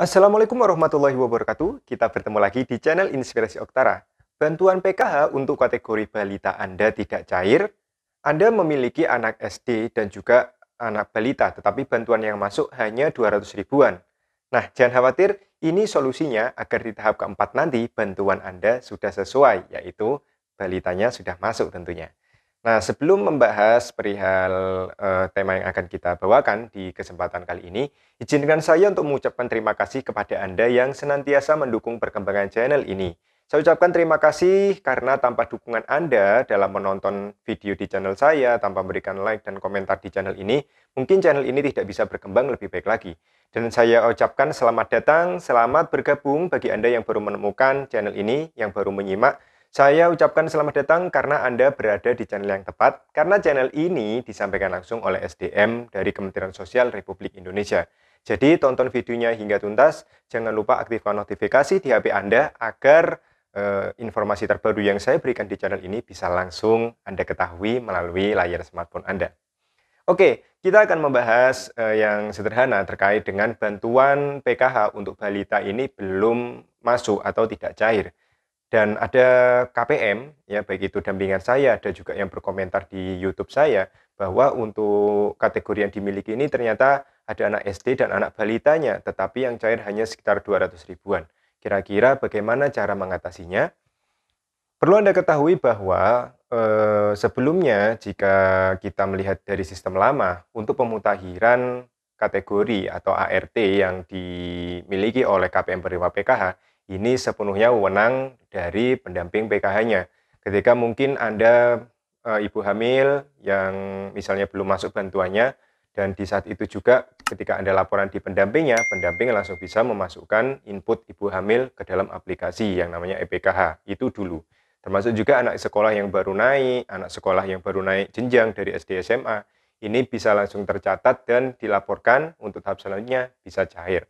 Assalamualaikum warahmatullahi wabarakatuh. Kita bertemu lagi di channel Inspirasi Oktara. Bantuan PKH untuk kategori balita Anda tidak cair, Anda memiliki anak SD dan juga anak balita, tetapi bantuan yang masuk hanya 200 ribuan. Nah, jangan khawatir, ini solusinya agar di tahap keempat nanti bantuan Anda sudah sesuai, yaitu balitanya sudah masuk tentunya. Nah, sebelum membahas perihal uh, tema yang akan kita bawakan di kesempatan kali ini, izinkan saya untuk mengucapkan terima kasih kepada Anda yang senantiasa mendukung perkembangan channel ini. Saya ucapkan terima kasih karena tanpa dukungan Anda dalam menonton video di channel saya, tanpa memberikan like dan komentar di channel ini, mungkin channel ini tidak bisa berkembang lebih baik lagi. Dan saya ucapkan selamat datang, selamat bergabung bagi Anda yang baru menemukan channel ini, yang baru menyimak, saya ucapkan selamat datang karena Anda berada di channel yang tepat, karena channel ini disampaikan langsung oleh SDM dari Kementerian Sosial Republik Indonesia. Jadi tonton videonya hingga tuntas, jangan lupa aktifkan notifikasi di HP Anda agar eh, informasi terbaru yang saya berikan di channel ini bisa langsung Anda ketahui melalui layar smartphone Anda. Oke, kita akan membahas eh, yang sederhana terkait dengan bantuan PKH untuk balita ini belum masuk atau tidak cair dan ada KPM ya baik itu dampingan saya ada juga yang berkomentar di YouTube saya bahwa untuk kategori yang dimiliki ini ternyata ada anak SD dan anak balitanya tetapi yang cair hanya sekitar 200 ribuan kira-kira bagaimana cara mengatasinya perlu Anda ketahui bahwa eh, sebelumnya jika kita melihat dari sistem lama untuk pemutahiran kategori atau ART yang dimiliki oleh KPM Berwa PKH ini sepenuhnya wewenang dari pendamping PKH-nya. Ketika mungkin Anda e, ibu hamil yang misalnya belum masuk bantuannya dan di saat itu juga ketika Anda laporan di pendampingnya, pendamping langsung bisa memasukkan input ibu hamil ke dalam aplikasi yang namanya EPKH. Itu dulu. Termasuk juga anak sekolah yang baru naik, anak sekolah yang baru naik jenjang dari SD SMA, ini bisa langsung tercatat dan dilaporkan untuk tahap selanjutnya bisa cair.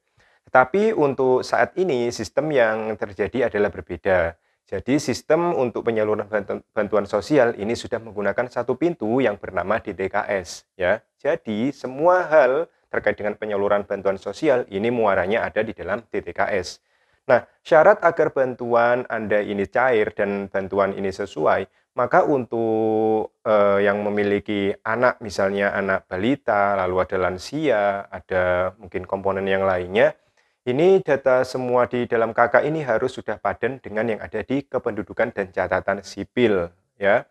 Tetapi untuk saat ini sistem yang terjadi adalah berbeda. Jadi sistem untuk penyaluran bantuan sosial ini sudah menggunakan satu pintu yang bernama DTKS ya. Jadi semua hal terkait dengan penyaluran bantuan sosial ini muaranya ada di dalam DTKS. Nah, syarat agar bantuan Anda ini cair dan bantuan ini sesuai, maka untuk eh, yang memiliki anak misalnya anak balita, lalu ada lansia, ada mungkin komponen yang lainnya, ini data semua di dalam KK ini harus sudah padan dengan yang ada di kependudukan dan catatan sipil, ya.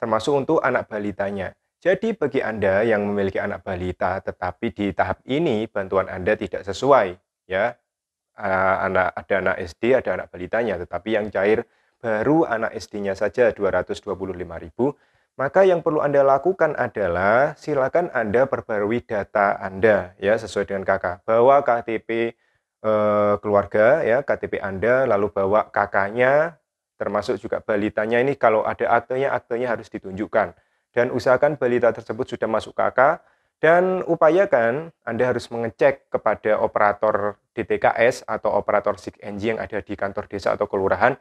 Termasuk untuk anak balitanya. Jadi bagi Anda yang memiliki anak balita tetapi di tahap ini bantuan Anda tidak sesuai, ya. Anak ada anak SD, ada anak balitanya, tetapi yang cair baru anak SD-nya saja 225.000, maka yang perlu Anda lakukan adalah silakan Anda perbarui data Anda ya sesuai dengan KK. Bawa KTP Eh, keluarga ya KTP Anda lalu bawa kakaknya termasuk juga balitanya ini kalau ada aktenya aktenya harus ditunjukkan dan usahakan balita tersebut sudah masuk KK dan upayakan Anda harus mengecek kepada operator DTKS atau operator NG yang ada di kantor desa atau kelurahan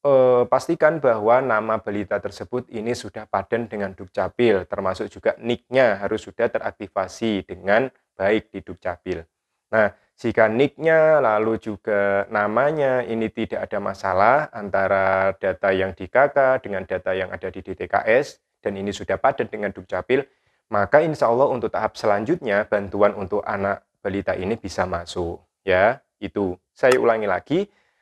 eh, pastikan bahwa nama balita tersebut ini sudah padan dengan Dukcapil termasuk juga nicknya harus sudah teraktivasi dengan baik di Dukcapil. Nah, jika nicknya lalu juga namanya ini tidak ada masalah antara data yang di KK dengan data yang ada di DTKS dan ini sudah padat dengan Dukcapil, maka insya Allah untuk tahap selanjutnya bantuan untuk anak balita ini bisa masuk. Ya, itu saya ulangi lagi.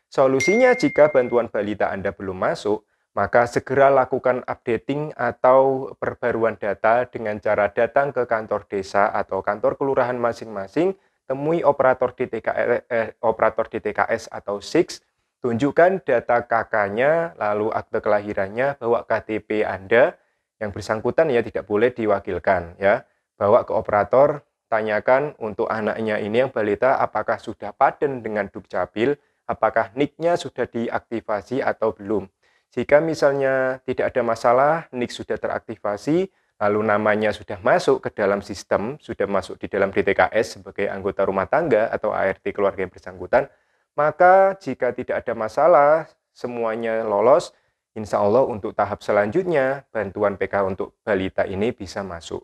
Solusinya jika bantuan balita Anda belum masuk, maka segera lakukan updating atau perbaruan data dengan cara datang ke kantor desa atau kantor kelurahan masing-masing temui operator di, TKS, eh, operator di TKS atau SIX, tunjukkan data kakaknya, lalu akte kelahirannya, bawa KTP Anda, yang bersangkutan ya tidak boleh diwakilkan ya. Bawa ke operator, tanyakan untuk anaknya ini yang balita apakah sudah paden dengan Dukcapil, apakah nicknya sudah diaktifasi atau belum. Jika misalnya tidak ada masalah, nik sudah teraktifasi lalu namanya sudah masuk ke dalam sistem, sudah masuk di dalam DTKS sebagai anggota rumah tangga atau ART keluarga yang bersangkutan, maka jika tidak ada masalah, semuanya lolos, insya Allah untuk tahap selanjutnya, bantuan PK untuk balita ini bisa masuk.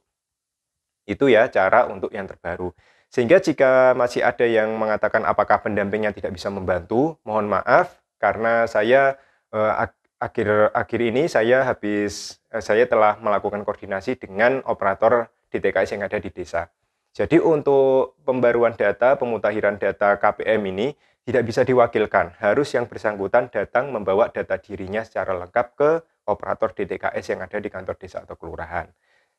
Itu ya cara untuk yang terbaru. Sehingga jika masih ada yang mengatakan apakah pendampingnya tidak bisa membantu, mohon maaf karena saya eh, akhir akhir ini saya habis eh, saya telah melakukan koordinasi dengan operator DTKS yang ada di desa. Jadi untuk pembaruan data, pemutahiran data KPM ini tidak bisa diwakilkan. Harus yang bersangkutan datang membawa data dirinya secara lengkap ke operator DTKS yang ada di kantor desa atau kelurahan.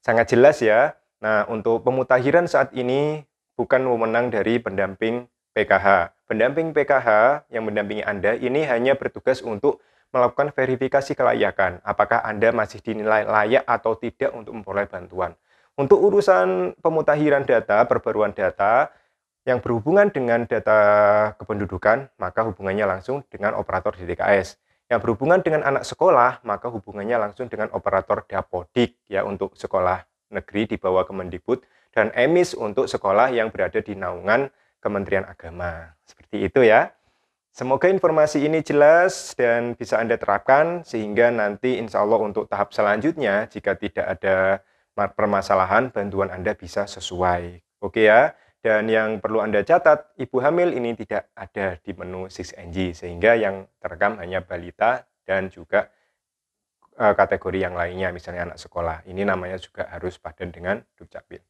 Sangat jelas ya. Nah, untuk pemutahiran saat ini bukan wewenang dari pendamping PKH. Pendamping PKH yang mendampingi Anda ini hanya bertugas untuk melakukan verifikasi kelayakan, apakah Anda masih dinilai layak atau tidak untuk memperoleh bantuan. Untuk urusan pemutahiran data, perbaruan data yang berhubungan dengan data kependudukan, maka hubungannya langsung dengan operator DTKS. Yang berhubungan dengan anak sekolah, maka hubungannya langsung dengan operator Dapodik ya untuk sekolah negeri di bawah Kemendikbud dan EMIS untuk sekolah yang berada di naungan Kementerian Agama. Seperti itu ya. Semoga informasi ini jelas dan bisa Anda terapkan sehingga nanti insya Allah untuk tahap selanjutnya jika tidak ada permasalahan bantuan Anda bisa sesuai. Oke ya. Dan yang perlu Anda catat, ibu hamil ini tidak ada di menu 6NG sehingga yang terekam hanya balita dan juga e, kategori yang lainnya misalnya anak sekolah. Ini namanya juga harus padan dengan Dukcapil.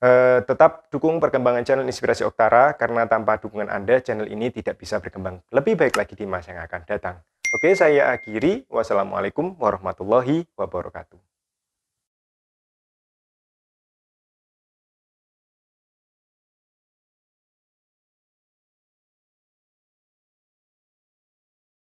Eh, tetap dukung perkembangan channel Inspirasi Oktara karena tanpa dukungan Anda channel ini tidak bisa berkembang lebih baik lagi di masa yang akan datang. Oke, saya akhiri. Wassalamualaikum warahmatullahi wabarakatuh.